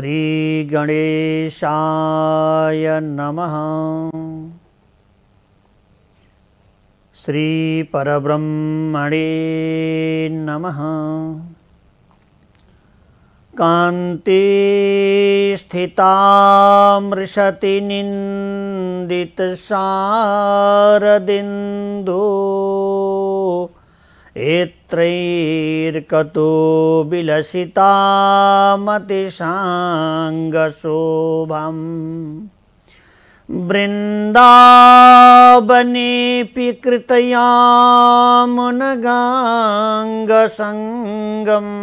श्रीगणेशाय नमः श्रीपरब्रह्मणे नमः कान्तिस्थितामृशति एत्रैर्कतो विलसितामतिशाङ्गशोभम् कृतया कृतयामुनगाङ्गसङ्गम्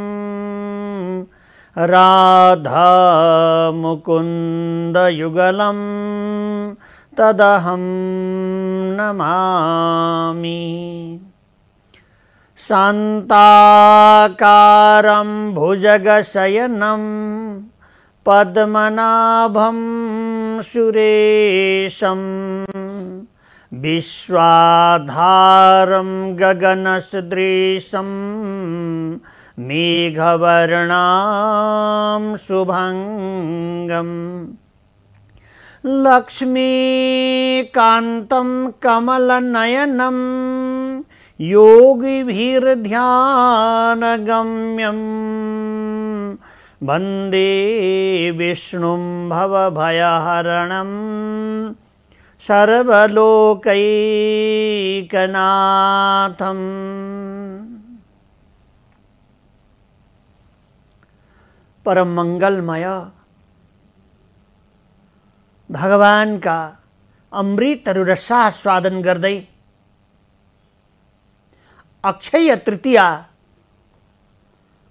राधामुकुन्दयुगलम् तदहं नमामि शान्ताकारं भुजगशयनं पद्मनाभं सुरेशं विश्वाधारं गगनसदृशं मेघवर्णां शुभङ्गम् लक्ष्मीकान्तं कमलनयनम् योगिभिर्ध्यानगम्यम् वन्दे विष्णुं भवभयहरणं सर्वलोकैकनाथम् परम मंगलमय भगवान का अमृत रसा स्वादन गर्दै अक्षय तृतीया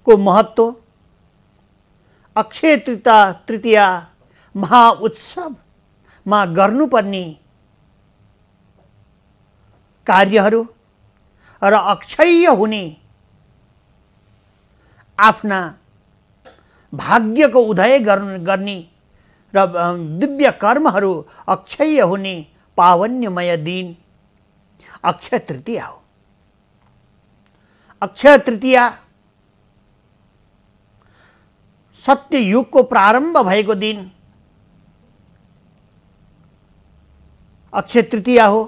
को महत्व अक्षय तृतीया तृतीया महा उत्सव में गर्नुपर्ने कार्यहरू होने आपना भाग्य को उदय करने दिव्य कर्म अक्षय होने पावन्यमय दिन अक्षय तृतीया हो अक्षय तृतीया सत्य युग को प्रारंभ भएको दिन अक्षय तृतीया हो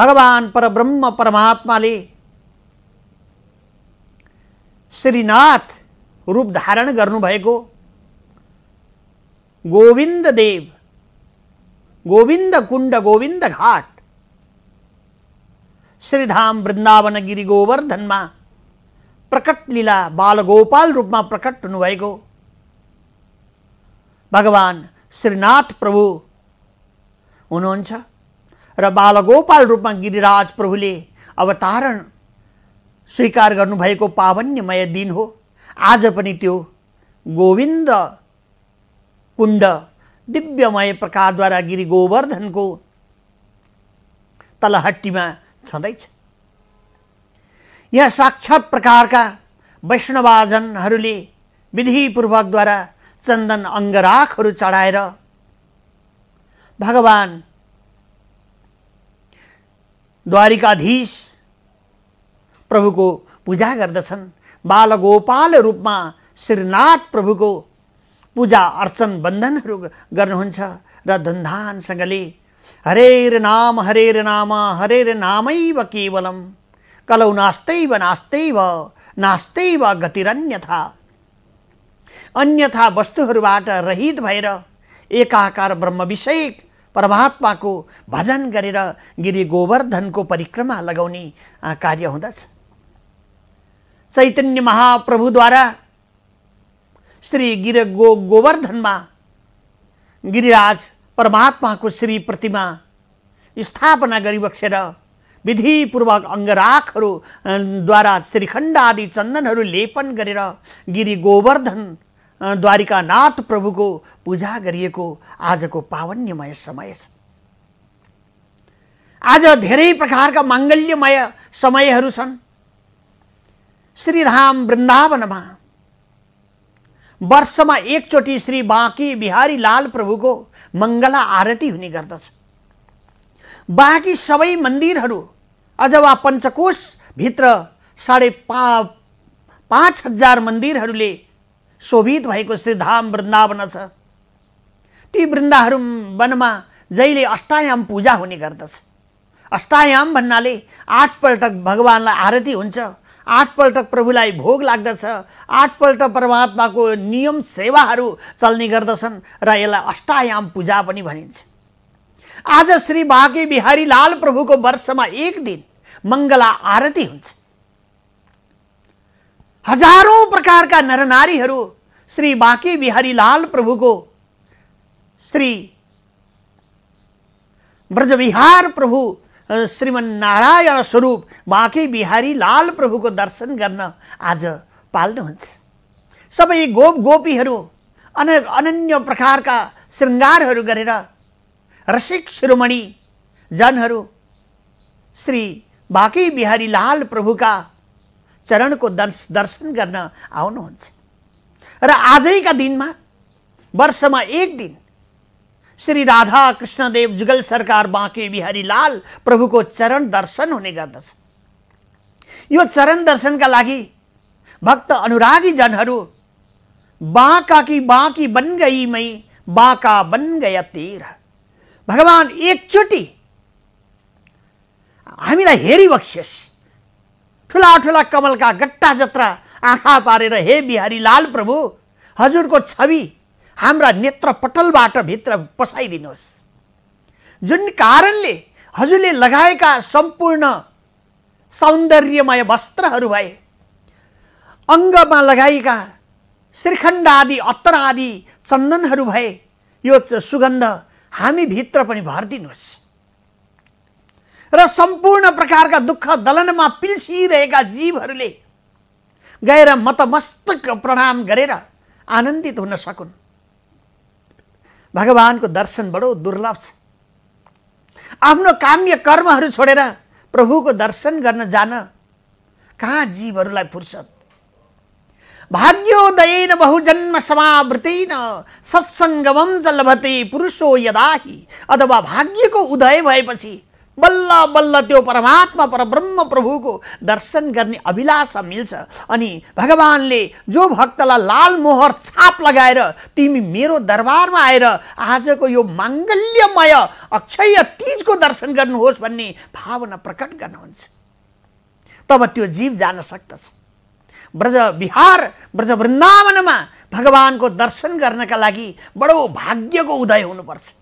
भगवान परब्रह्म परमात्मा श्रीनाथ रूप धारण गर्नुभएको गोविंद देव गोविंद कुंड गोविंद घाट श्रीधाम वृन्दावन गिरी गोवर्धनमा प्रकट लीला बालगोपाल रूपमा प्रकट हुनुभएको भगवान् श्रीनाथ प्रभु हुनुहुन्छ र बालगोपाल रूपमा गिरिराज प्रभुले अवतारण स्वीकार गर्नुभएको पावन्यमय दिन हो आज पनि त्यो गोविन्द कुण्ड दिव्यमय प्रकारद्वारा गिरि गोवर्धनको तलहट्टीमा छँदैछ यहाँ साक्षात प्रकारका वैष्णवाजनहरूले विधिपूर्वकद्वारा चन्दन अङ्गराखहरू चढाएर भगवान् द्वारिकाधीश प्रभुको पूजा गर्दछन् बालगोपाल रूपमा श्रीनाथ प्रभुको पूजा अर्चन बन्धनहरू गर्नुहुन्छ र धुन्धानसँगले हरेर नाम हरेर नाम हरेर नामैव केवलम कलौ नास्तैव नास्तैव नास्तैव गतिरन्यथा अन्यथा वस्तुहरूबाट रहित भएर एकाकार ब्रह्मविषयक परमात्माको भजन गरेर गिरी गोवर्धनको परिक्रमा लगाउने कार्य हुँदछ चैतन्य महाप्रभुद्वारा श्री गिर गो गोवर्धनमा गिरिराज परमात्माको श्री प्रतिमा स्थापना गरिबक्सेर विधिपूर्वक अङ्गराखहरूद्वारा श्रीखण्ड आदि चन्दनहरू लेपन गरेर गिरी गोवर्धन द्वारिकानाथ प्रभुको पूजा गरिएको आजको पावन्यमय समय छ आज धेरै प्रकारका माङ्गल्यमय समयहरू छन् श्रीधाम वृन्दावनमा वर्षमा एकचोटि श्री बाँकी बिहारी लाल प्रभुको मङ्गला आरती हुने गर्दछ बाँकी सबै मन्दिरहरू अथवा पञ्चकोशभित्र साढे पा पाँच हजार मन्दिरहरूले शोभित भएको श्री धाम वृन्दावन छ ती वृन्दाहरू वनमा जहिले अष्टायाम पूजा हुने गर्दछ अष्टायाम भन्नाले आठपल्ट भगवान्लाई आरती हुन्छ आठपल्ट प्रभु भोग लाग्दछ आठपल्ट परमात्माको नियम सेवाहरू चल्ने गर्दछन् र यसलाई पूजा भी भाई आज श्री बाँके बिहारी लाल वर्ष में एक दिन मंगला आरती हो हजारों प्रकार का नरनारी श्री बाकी बिहारी लाल को श्री ब्रजविहार प्रभु श्रीमन्नारायण स्वरूप बाँकी बिहारी लाल प्रभुको दर्शन गर्न आज पाल्नुहुन्छ सबै गोप गोपीहरू अन अनन्य प्रकारका शृङ्गारहरू गरेर रसिक शिरोमणि जनहरू श्री बाँकी बिहारी लाल प्रभुका चरणको दर्श दर्शन गर्न आउनुहुन्छ र आजैका दिनमा वर्षमा एक दिन श्री राधा कृष्णदेव जुगल सरकार बाँके बिहारीलाल प्रभुको चरण दर्शन हुने गर्दछ यो चरण दर्शनका लागि भक्त अनुरागी जनहरू बाँका कि बाँकी बन गई मै बाँका बन गया तेर भगवान् एकचोटि हामीलाई हेरिबक्सियोस् ठुला ठुला कमलका गट्टा जत्रा आँखा पारेर हे बिहारी लाल प्रभु हजुरको छवि हाम्रा नेत्रपटलबाट भित्र पसाइदिनुहोस् जुन कारणले हजुरले लगाएका सम्पूर्ण सौन्दर्यमय वस्त्रहरू भए अङ्गमा लगाएका श्रीखण्ड आदि अत्तर आदि चन्दनहरू भए यो सुगन्ध हामी भित्र पनि भरिदिनुहोस् र सम्पूर्ण प्रकारका दुःख दलनमा पिल्सिरहेका जीवहरूले गएर मतमस्तक प्रणाम गरेर आनन्दित हुन सकुन् भगवानको दर्शन बडो दुर्लभ छ आफ्नो काम्य कर्महरू छोडेर प्रभुको दर्शन गर्न जान कहाँ जीवहरूलाई फुर्सद न बहुजन्म समावृतेन सत्सङ्गमम च लभते पुरुषो यदा अथवा भाग्यको उदय भएपछि बल्ल बल्ल त्यो परमात्मा पर ब्रह्म प्रभुको दर्शन गर्ने अभिलाषा मिल्छ अनि भगवान्ले जो भक्तलाई लाल मोहर छाप लगाएर तिमी मेरो दरबारमा आएर आजको यो माङ्गल्यमय अक्षय तिजको दर्शन गर्नुहोस् भन्ने भावना प्रकट गर्नुहुन्छ तब त्यो जीव जान सक्दछ ब्रज बिहार ब्रज वृन्दावनमा भगवान्को दर्शन गर्नका लागि बडो भाग्यको उदय हुनुपर्छ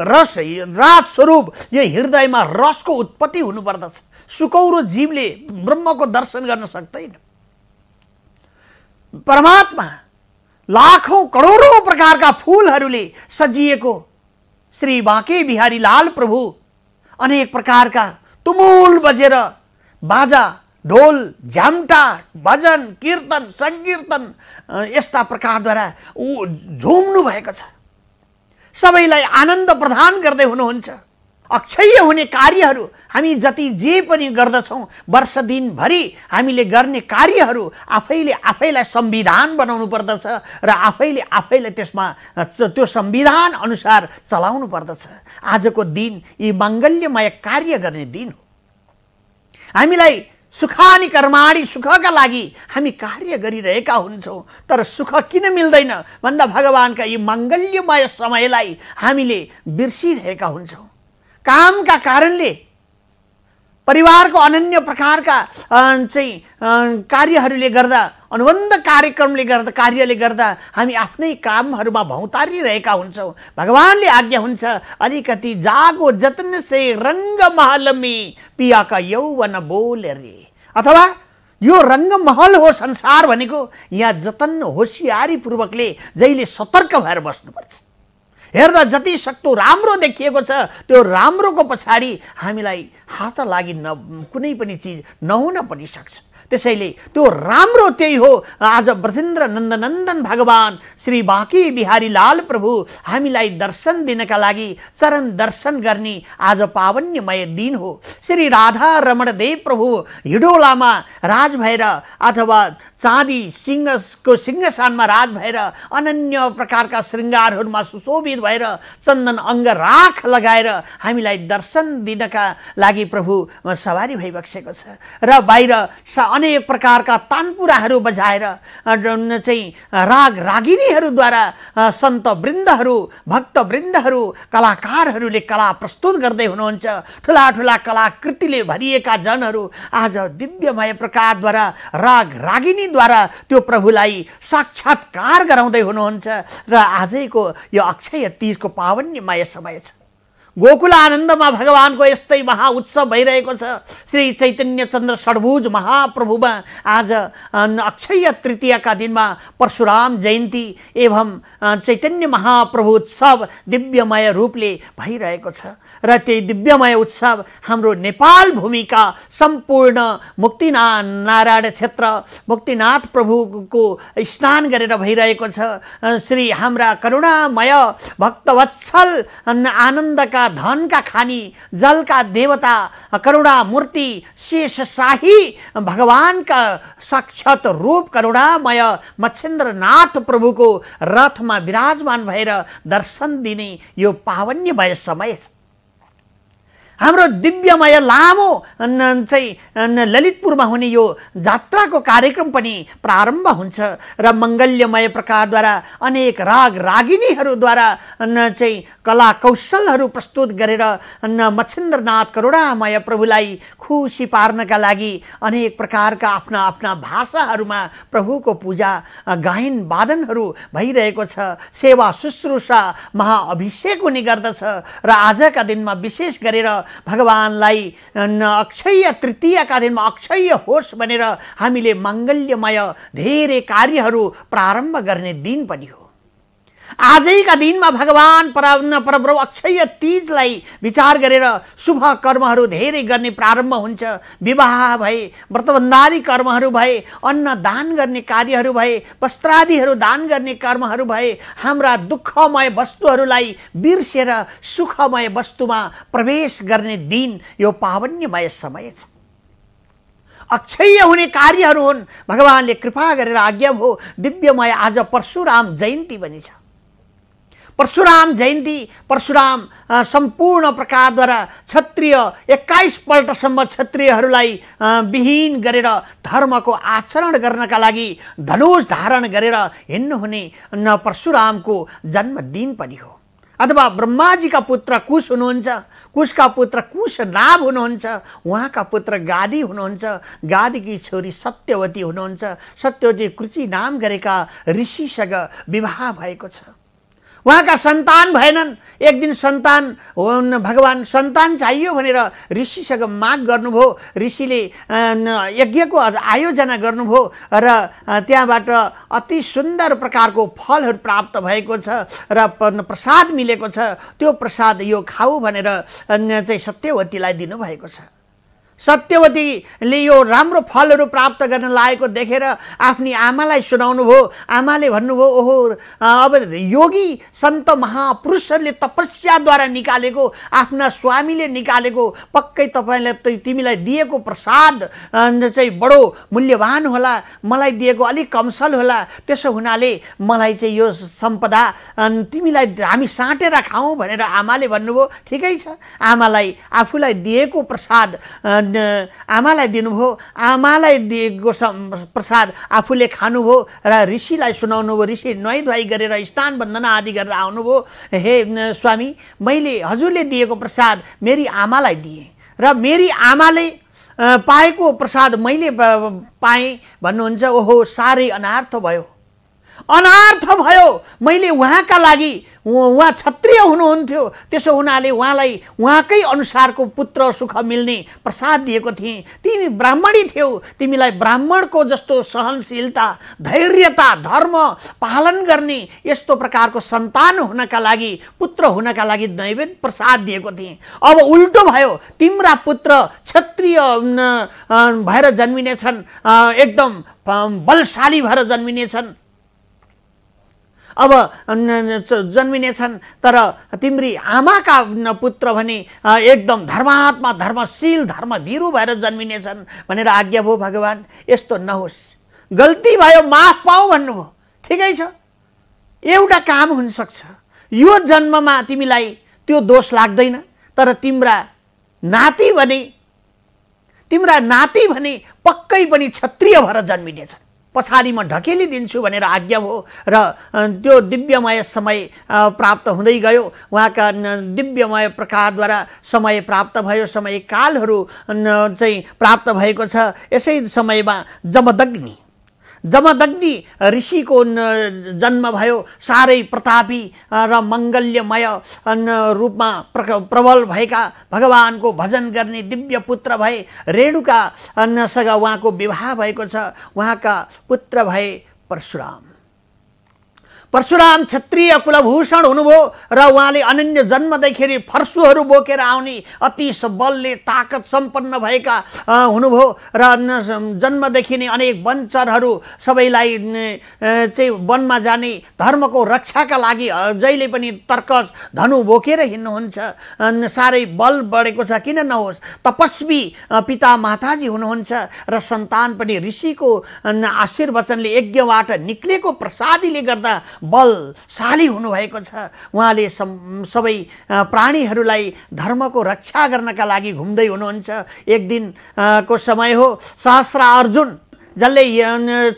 रस रात स्वरूप यो हृदयमा रसको उत्पत्ति हुनुपर्दछ सुकौरो जीवले ब्रह्मको दर्शन गर्न सक्दैन परमात्मा लाखौँ करोडौँ प्रकारका फुलहरूले सजिएको श्री बाँके बिहारी लाल प्रभु अनेक प्रकारका तुमुल बजेर बाजा ढोल झ्याम्टा भजन कीर्तन सङ्कीर्तन यस्ता प्रकारद्वारा ऊ झुम्नु भएको छ सबैलाई आनन्द प्रदान गर्दै हुनुहुन्छ अक्षय हुने कार्यहरू हामी जति जे पनि गर्दछौँ वर्ष दिनभरि हामीले गर्ने कार्यहरू आफैले आफैलाई संविधान बनाउनु पर्दछ र आफैले आफैलाई त्यसमा त्यो संविधान अनुसार चलाउनु पर्दछ आजको दिन यी माङ्गल्यमय कार्य गर्ने दिन हो हामीलाई सुखानी कर्माणी सुखका लागि हामी कार्य गरिरहेका हुन्छौँ तर सुख किन मिल्दैन भन्दा भगवान्का यी मङ्गल्यमय समयलाई हामीले बिर्सिरहेका हुन्छौँ कामका कारणले परिवारको अनन्य प्रकारका चाहिँ कार्यहरूले गर्दा अनुबन्ध कार्यक्रमले गर्दा कार्यले गर्दा हामी आफ्नै कामहरूमा भौतारिरहेका हुन्छौँ भगवान्ले आज्ञा हुन्छ अलिकति जागो जतन से रङ्ग महलमी पियाका यौवन बोल रे अथवा यो रङ्गमहल हो संसार भनेको यहाँ जतन होसियारीपूर्वकले जहिले सतर्क भएर बस्नुपर्छ हेर्दा जति सक्दो राम्रो देखिएको छ त्यो राम्रोको पछाडि हामीलाई हात लागि न कुनै पनि चिज नहुन पनि सक्छ त्यसैले त्यो राम्रो त्यही हो आज ब्रजेन्द्र नन्दनन्दन भगवान् श्री बाँकी बिहारी लाल प्रभु हामीलाई दर्शन दिनका लागि चरण दर्शन गर्ने आज पावन्यमय दिन हो श्री राधा रमण देव प्रभु हिडोलामा राज भएर अथवा चाँदी सिंहको सिंहसानमा राज भएर अनन्य प्रकारका शृङ्गारहरूमा सुशोभित भएर चन्दन अङ्ग राख लगाएर हामीलाई दर्शन दिनका लागि प्रभु सवारी भइबसेको छ र बाहिर अनेक प्रकारका तानपुराहरू बजाएर चाहिँ राग रागिनीहरूद्वारा सन्त वृन्दहरू भक्तवृन्दहरू कलाकारहरूले कला प्रस्तुत गर्दै हुनुहुन्छ ठुला ठुला कलाकृतिले भरिएका जनहरू आज दिव्यमय प्रकारद्वारा राग रागिनीद्वारा त्यो प्रभुलाई साक्षात्कार गराउँदै हुनुहुन्छ र आजैको यो अक्षय तिजको पावन्यमय समय छ गोकुल आनन्दमा भगवान्को यस्तै महा उत्सव भइरहेको छ श्री चैतन्य चन्द्र षडभुज महाप्रभुमा आज अक्षय तृतीयका दिनमा परशुराम जयन्ती एवं चैतन्य महाप्रभु उत्सव दिव्यमय रूपले भइरहेको छ र त्यही दिव्यमय उत्सव हाम्रो नेपाल भूमिका सम्पूर्ण मुक्तिना नारायण क्षेत्र मुक्तिनाथ प्रभुको स्नान गरेर भइरहेको छ श्री हाम्रा करुणामय भक्तवत्सल आनन्दका धनका खानी जलका देवता करुणा करुणामूर्ति शेषशाही भगवानका सक्षत रूप करुणामय मच्छेन्द्रनाथ प्रभुको रथमा विराजमान भएर दर्शन दिने यो पावन्यमय समय छ हाम्रो दिव्यमय लामो चाहिँ ललितपुरमा हुने यो जात्राको कार्यक्रम पनि प्रारम्भ हुन्छ र मङ्गल्यमय प्रकारद्वारा अनेक राग रागिनीहरूद्वारा चाहिँ कला कौशलहरू प्रस्तुत गरेर मच्छेन्द्रनाथ करुणामय प्रभुलाई खुसी पार्नका लागि अनेक प्रकारका आफ्ना आफ्ना भाषाहरूमा प्रभुको पूजा गायन वादनहरू भइरहेको छ सेवा शुश्रूषा महाअभिषेक हुने गर्दछ र आजका दिनमा विशेष गरेर भगवान्लाई अक्षय तृतीयका दिनमा अक्षय होस् भनेर हामीले मङ्गल्यमय धेरै कार्यहरू प्रारम्भ गर्ने दिन पनि हो आजैका दिनमा भगवान् परान्न परब्रह्म अक्षय तीजलाई विचार गरेर शुभ कर्महरू धेरै गर्ने प्रारम्भ हुन्छ विवाह भए व्रतबन्धारी कर्महरू भए अन्न दान गर्ने कार्यहरू भए वस्त्रादिहरू दान गर्ने कर्महरू भए हाम्रा दुःखमय वस्तुहरूलाई बिर्सेर सुखमय वस्तुमा प्रवेश गर्ने दिन यो पावन्यमय समय छ अक्षय हुने कार्यहरू हुन् भगवान्ले कृपा गरेर आज्ञा भयो दिव्यमय आज परशुराम जयन्ती पनि छ परशुराम जयन्ती परशुराम सम्पूर्ण प्रकारद्वारा क्षत्रिय एक्काइसपल्टसम्म क्षत्रियहरूलाई विहीन गरेर धर्मको आचरण गर्नका लागि धनुष धारण गरेर हिँड्नुहुने परशुरामको जन्मदिन पनि हो अथवा ब्रह्माजीका पुत्र कुश हुनुहुन्छ कुशका पुत्र कुश नाभ हुनुहुन्छ उहाँका पुत्र गादी हुनुहुन्छ गादीकी छोरी सत्यवती हुनुहुन्छ सत्यवती कृचि नाम गरेका ऋषिसँग विवाह भएको छ उहाँका सन्तान भएनन् एक दिन सन्तान भगवान् सन्तान चाहियो भनेर ऋषिसँग माग गर्नुभयो ऋषिले यज्ञको आयोजना गर्नुभयो र त्यहाँबाट अति सुन्दर प्रकारको फलहरू प्राप्त भएको छ र प्रसाद मिलेको छ त्यो प्रसाद यो खाऊ भनेर चाहिँ सत्यवतीलाई दिनुभएको छ सत्यवतीले यो राम्रो फलहरू प्राप्त गर्न लागेको देखेर आफ्नी आमालाई सुनाउनु सुनाउनुभयो आमाले भन्नुभयो ओहो अब योगी सन्त महापुरुषहरूले तपस्याद्वारा निकालेको आफ्ना स्वामीले निकालेको पक्कै तपाईँलाई तिमीलाई दिएको प्रसाद चाहिँ बडो मूल्यवान होला मलाई दिएको अलिक कमसल होला त्यसो हुनाले मलाई चाहिँ यो सम्पदा तिमीलाई हामी साँटेर खाउँ भनेर आमाले भन्नुभयो ठिकै छ आमालाई आफूलाई दिएको प्रसाद आमालाई दिनुभयो आमालाई दिएको प्रसाद आफूले खानुभयो र ऋषिलाई सुनाउनु भयो ऋषि नुहाइ धुवाइ गरेर स्नान बन्दना आदि गरेर आउनुभयो हे स्वामी मैले हजुरले दिएको प्रसाद मेरी आमालाई दिएँ र मेरी आमाले पाएको प्रसाद मैले पाएँ भन्नुहुन्छ ओहो साह्रै अनार्थ भयो अनार्थ भयो मैले उहाँका लागि उहाँ क्षत्रिय हुनुहुन्थ्यो त्यसो हुनाले उहाँलाई उहाँकै अनुसारको पुत्र सुख मिल्ने प्रसाद दिएको थिएँ तिमी ब्राह्मणी थियौ तिमीलाई ब्राह्मणको जस्तो सहनशीलता धैर्यता धर्म पालन गर्ने यस्तो प्रकारको सन्तान हुनका लागि पुत्र हुनका लागि नैवेद्य प्रसाद दिएको थिएँ अब उल्टो भयो तिम्रा पुत्र क्षत्रिय भएर जन्मिनेछन् एकदम बलशाली भएर जन्मिनेछन् अब जन्मिने छन् तर तिम्री आमाका पुत्र भने एकदम धर्मात्मा धर्मशील भिरु भएर जन्मिनेछन् भनेर आज्ञा भयो भगवान् यस्तो नहोस् गल्ती भयो माफ पाऊ भन्नुभयो ठिकै छ एउटा काम हुनसक्छ यो जन्ममा तिमीलाई त्यो दोष लाग्दैन तर तिम्रा नाति भने तिम्रा नाति भने पक्कै पनि क्षत्रिय भएर जन्मिनेछन् पछाडि म ढकेलिदिन्छु भनेर आज्ञा हो र त्यो दिव्यमय समय प्राप्त हुँदै गयो उहाँका दिव्यमय प्रकारद्वारा समय प्राप्त भयो समय कालहरू चाहिँ प्राप्त भएको छ यसै समयमा जमदग्नी जमदग्नि ऋषिको जन्म भयो साह्रै प्रतापी र मङ्गल्यमय रूपमा प्र प्रबल भएका भगवानको भजन गर्ने दिव्य पुत्र भए रेणुकासँग उहाँको विवाह भएको छ उहाँका पुत्र भए परशुराम परशुराम क्षत्रिय कुलभूषण हुनुभयो र उहाँले अनन्य जन्मदेखि फर्सुहरू बोकेर आउने अति बलले ताकत सम्पन्न भएका हुनुभयो र जन्मदेखि नै अनेक वनचरहरू सबैलाई चाहिँ वनमा जाने धर्मको रक्षाका लागि जहिले पनि तर्कस धनु बोकेर हिँड्नुहुन्छ साह्रै बल बढेको छ किन नहोस् तपस्वी पिता माताजी हुनुहुन्छ र सन्तान पनि ऋषिको आशीर्वचनले यज्ञबाट निक्लेको प्रसादीले गर्दा बलशाली हुनुभएको छ उहाँले सबै प्राणीहरूलाई धर्मको रक्षा गर्नका लागि घुम्दै हुनुहुन्छ एक दिन को समय हो सहस्र अर्जुन जसले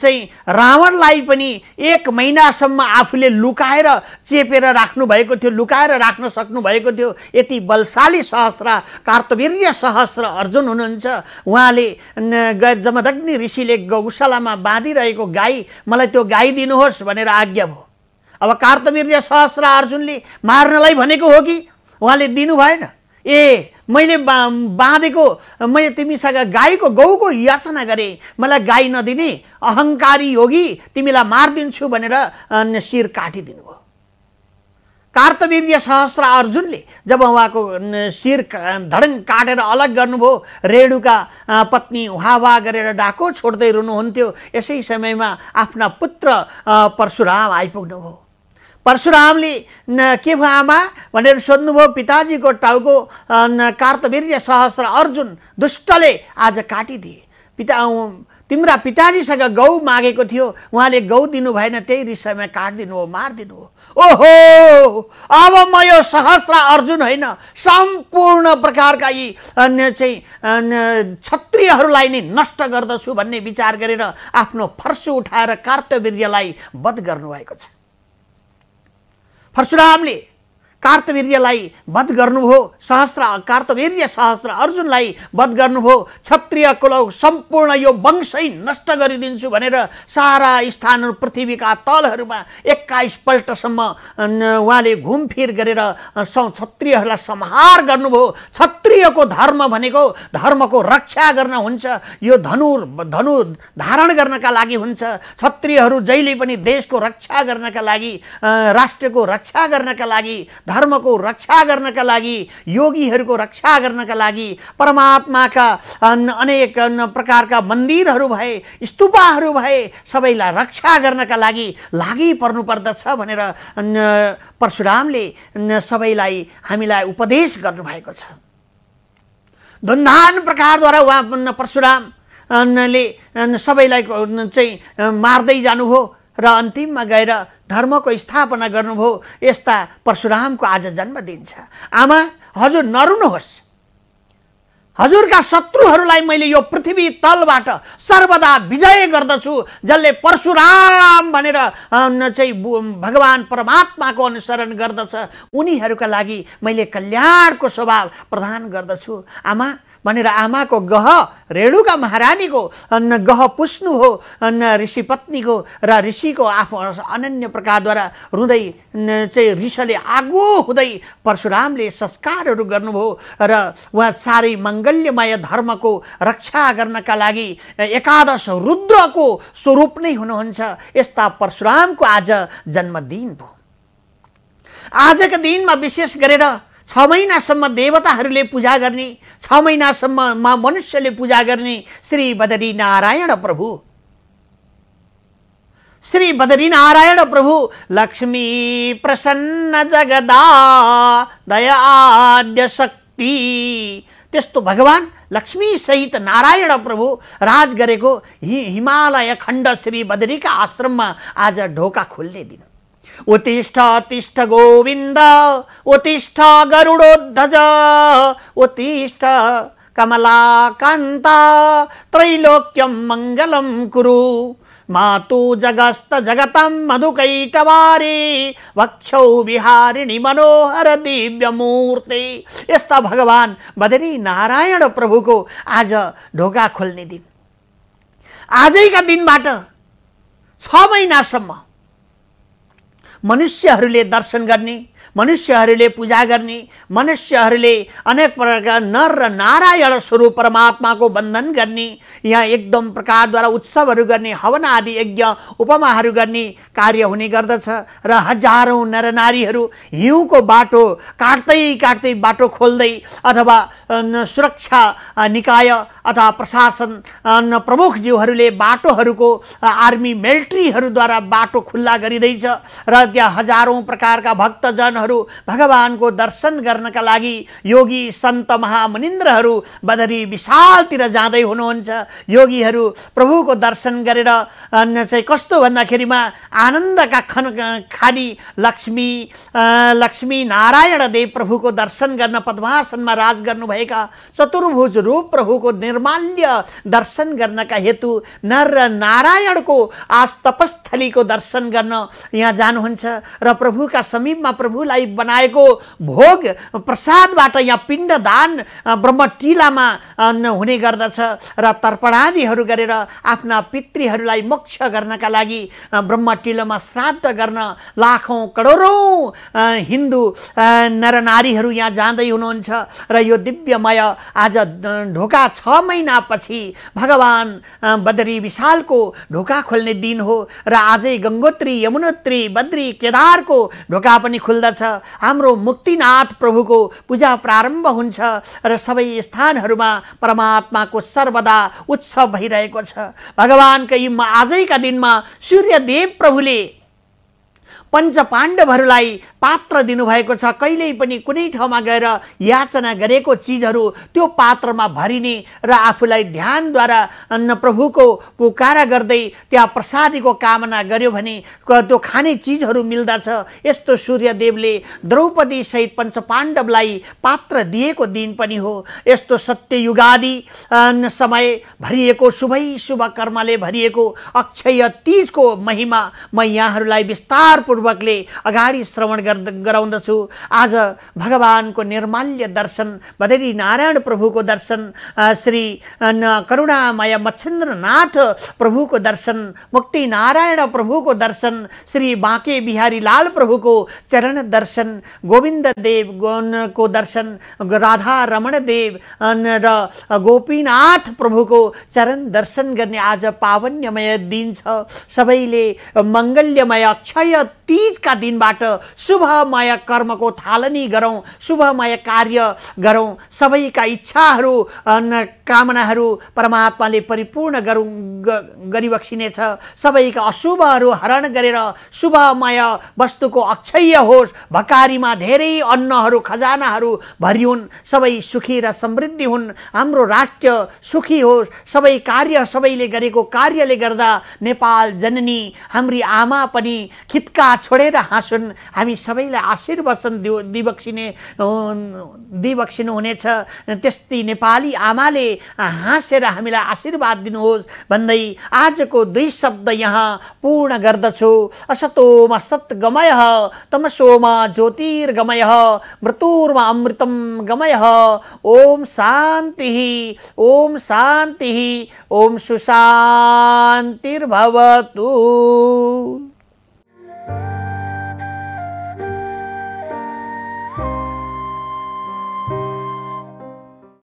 चाहिँ रावणलाई पनि एक महिनासम्म आफूले लुकाएर चेपेर राख्नुभएको थियो लुकाएर राख्न सक्नुभएको थियो यति बलशाली सहस्र कार्तवीर्य सहस्र अर्जुन हुनुहुन्छ उहाँले जमदग्नि ऋषिले गौशालामा बाँधिरहेको गाई मलाई त्यो गाई दिनुहोस् भनेर आज्ञा भयो अब कार्तवीर्य सहस्र अर्जुनले मार्नलाई भनेको हो कि उहाँले दिनु भएन ए मैले बा बाँधेको मैले तिमीसँग गाईको गौको याचना गरेँ मलाई गाई नदिने अहङ्कारी योगी तिमीलाई मारिदिन्छु भनेर शिर काटिदिनु भयो कार्तवीर्य सहस्र अर्जुनले जब उहाँको शिर धडङ काटेर अलग गर्नुभयो रेणुका पत्नी उहाँ वा गरेर डाको छोड्दै रुनुहुन्थ्यो यसै समयमा आफ्ना पुत्र परशुराम आइपुग्नुभयो परशुरामले के भयो आमा भनेर सोध्नुभयो पिताजीको टाउको कार्तवीर्य सहस्र अर्जुन दुष्टले आज काटिदिए पिता तिम्रा पिताजीसँग गौ मागेको थियो उहाँले गौ दिनु भएन त्यही रिसमा काटिदिनु हो मारिदिनु हो ओहो अब म यो सहस्र अर्जुन होइन सम्पूर्ण प्रकारका यी चाहिँ क्षत्रियहरूलाई नै नष्ट गर्दछु भन्ने विचार गरेर आफ्नो फर्सु उठाएर कार्तवीर्यलाई वध गर्नुभएको छ परशुरामले कार्तवीर्यलाई वध गर्नुभयो सहस्र कार्तवीर्य सहस्त्र अर्जुनलाई वध गर्नुभयो क्षत्रिय कुल सम्पूर्ण यो वंशै नष्ट गरिदिन्छु भनेर सारा स्थानहरू पृथ्वीका तलहरूमा एक्काइसपल्टसम्म उहाँले घुमफिर गरेर क्षत्रियहरूलाई संहार गर्नुभयो क्षत्रियको धर्म भनेको धर्मको रक्षा गर्न हुन्छ यो धनु धनु धारण गर्नका लागि हुन्छ क्षत्रियहरू जहिले पनि देशको रक्षा गर्नका लागि राष्ट्रको रक्षा गर्नका लागि धर्मको रक्षा गर्नका लागि योगीहरूको रक्षा गर्नका लागि परमात्माका अनेक प्रकारका मन्दिरहरू भए स्तुपाहरू भए सबैलाई रक्षा गर्नका लागि लागि पर्नुपर्दछ भनेर परशुरामले सबैलाई हामीलाई उपदेश गर्नुभएको छ धुन्धान प्रकारद्वारा उहाँ परशुरामले सबैलाई चाहिँ मार्दै जानुभयो र अन्तिममा गएर धर्मको स्थापना गर्नुभयो यस्ता परशुरामको आज जन्मदिन छ आमा हजुर नरुनुहोस् हजुरका शत्रुहरूलाई मैले यो पृथ्वी तलबाट सर्वदा विजय गर्दछु जसले परशुराम भनेर चाहिँ भगवान परमात्माको अनुसरण गर्दछ उनीहरूका लागि मैले कल्याणको स्वभाव प्रदान गर्दछु आमा भनेर आमाको गह रेणुका महारानीको गह पुस्नु हो ऋषि पत्नीको र ऋषिको आफ्नो अनन्य प्रकारद्वारा रुँदै चाहिँ ऋषले आगो हुँदै परशुरामले संस्कारहरू गर्नुभयो र उहाँ साह्रै मङ्गल्यमय धर्मको रक्षा गर्नका लागि एकादश रुद्रको स्वरूप नै हुनुहुन्छ यस्ता परशुरामको आज जन्मदिन भयो आजको दिनमा विशेष गरेर छ महिनासम्म देवताहरूले पूजा गर्ने छ महिनासम्म मा मनुष्यले पूजा गर्ने श्री बदरी नारायण प्रभु श्री बदरी नारायण प्रभु लक्ष्मी प्रसन्न जगदा दयाद्य शक्ति त्यस्तो भगवान् सहित नारायण प्रभु राज गरेको हि हिमालय खण्ड श्री बदरीका आश्रममा आज ढोका खोल्ने दिन उत्तिष्ठ गोविन्द उतिष्ठ गरुडोद्धज उतिष्ठ कमलाकान्त त्रैलोक्यं मङ्गलं कुरु मातु जगस्त जगतं मधुकैटवारी वक्षौ विहारिणि मनोहर दिव्यमूर्ति यस्ता भगवान् बदरी नारायण प्रभुको आज ढोका खोल्ने दिन आजैका दिनबाट छ महिनासम्म मनुष्यहरूले दर्शन गर्ने मनुष्यहरूले पूजा गर्ने मनुष्यहरूले अनेक प्रकारका नर र नारायण स्वरूप परमात्माको बन्धन गर्ने यहाँ एकदम प्रकारद्वारा उत्सवहरू गर्ने हवन आदि यज्ञ उपमाहरू गर्ने कार्य हुने गर्दछ र हजारौँ नर नारीहरू हिउँको बाटो काट्दै काट्दै बाटो खोल्दै अथवा सुरक्षा निकाय अथवा प्रशासन प्रमुखज्यूहरूले बाटोहरूको आर्मी मिलिट्रीहरूद्वारा बाटो खुल्ला गरिँदैछ र त्यहाँ हजारौँ प्रकारका भक्तजन भक्तजनहरू भगवानको दर्शन गर्नका लागि योगी सन्त महामुनिन्द्रहरू बदरी विशालतिर जाँदै हुनुहुन्छ योगीहरू प्रभुको दर्शन गरेर चाहिँ कस्तो भन्दाखेरिमा आनन्दका खन खानी लक्ष्मी लक्ष्मी नारायण देव प्रभुको दर्शन गर्न पद्मासनमा राज गर्नुभएका चतुर्भुज रूप प्रभुको निर्माल्य दर्शन गर्नका हेतु नर र नारायणको आज दर्शन गर्न यहाँ जानुहुन्छ र प्रभुका समीपमा प्रभु आफूलाई बनाएको भोग प्रसादबाट यहाँ पिण्डदान ब्रह्म टिलामा हुने गर्दछ र तर्पणादिहरू गरेर आफ्ना पितृहरूलाई मोक्ष गर्नका लागि ब्रह्म ब्रह्मटिलोमा श्राद्ध गर्न लाखौँ करोडौँ हिन्दू नर नरनारीहरू यहाँ जाँदै हुनुहुन्छ र यो दिव्यमय आज ढोका छ महिनापछि भगवान् बद्री विशालको ढोका खोल्ने दिन हो र आजै गङ्गोत्री यमुनोत्री बद्री केदारको ढोका पनि खुल्दछ छ हाम्रो मुक्तिनाथ प्रभुको पूजा प्रारम्भ हुन्छ र सबै स्थानहरूमा परमात्माको सर्वदा उत्सव भइरहेको छ भगवान्का यी आजैका दिनमा सूर्यदेव प्रभुले पञ्च पाण्डवहरूलाई पात्र दिनुभएको छ कहिल्यै पनि कुनै ठाउँमा गएर याचना गरेको चिजहरू त्यो पात्रमा भरिने र आफूलाई ध्यानद्वारा प्रभुको पुकारा गर्दै त्यहाँ प्रसादीको कामना गर्यो भने त्यो खाने चिजहरू मिल्दछ यस्तो सूर्यदेवले द्रौपदीसहित पाण्डवलाई पात्र दिएको दिन पनि हो यस्तो सत्ययुगादि समय भरिएको शुभै शुभ कर्मले भरिएको अक्षय तिजको महिमा म यहाँहरूलाई विस्तारपूर्वक पूर्वकले अगाड़ी श्रवण गर् आज भगवान को निर्माल्य दर्शन बदरी नारायण प्रभु को दर्शन श्री करुणामय मच्छिन्द्रनाथ प्रभु को दर्शन मुक्ति नारायण को दर्शन श्री बाँके बिहारी लाल को चरण दर्शन गोविन्द देव को दर्शन राधा रमण देव रोपीनाथ प्रभु को चरण दर्शन करने आज पावन्यमय दिन छ मंगल्यमय अक्षय तिजका दिनबाट शुभमय कर्मको थालनी गरौँ शुभमय कार्य गरौँ सबैका इच्छाहरू कामनाहरू परमात्माले परिपूर्ण गरौँ गरिबक्सिनेछ सबैका अशुभहरू हरण गरेर शुभमय वस्तुको अक्षय होस् भकारीमा धेरै अन्नहरू खजानाहरू भरिउन् सबै सुखी र समृद्धि हुन् हाम्रो राष्ट्र सुखी होस् सबै कार्य सबैले गरेको कार्यले गर्दा नेपाल जननी हाम्री आमा पनि खित्का छोडेर हाँसुन् हामी सबैलाई आशीर्वचन दियो दिवक्षिने दिवक्षिनु हुनेछ त्यस्तै नेपाली आमाले हाँसेर हामीलाई आशीर्वाद दिनुहोस् भन्दै आजको दुई शब्द यहाँ पूर्ण गर्दछु असतोमा सत्गमय तमसोमा ज्योतिर्गमय मृतुर्मा अमृतम गमय ओम शान्ति ओम शान्ति ओम सुशान्तिर्भवतु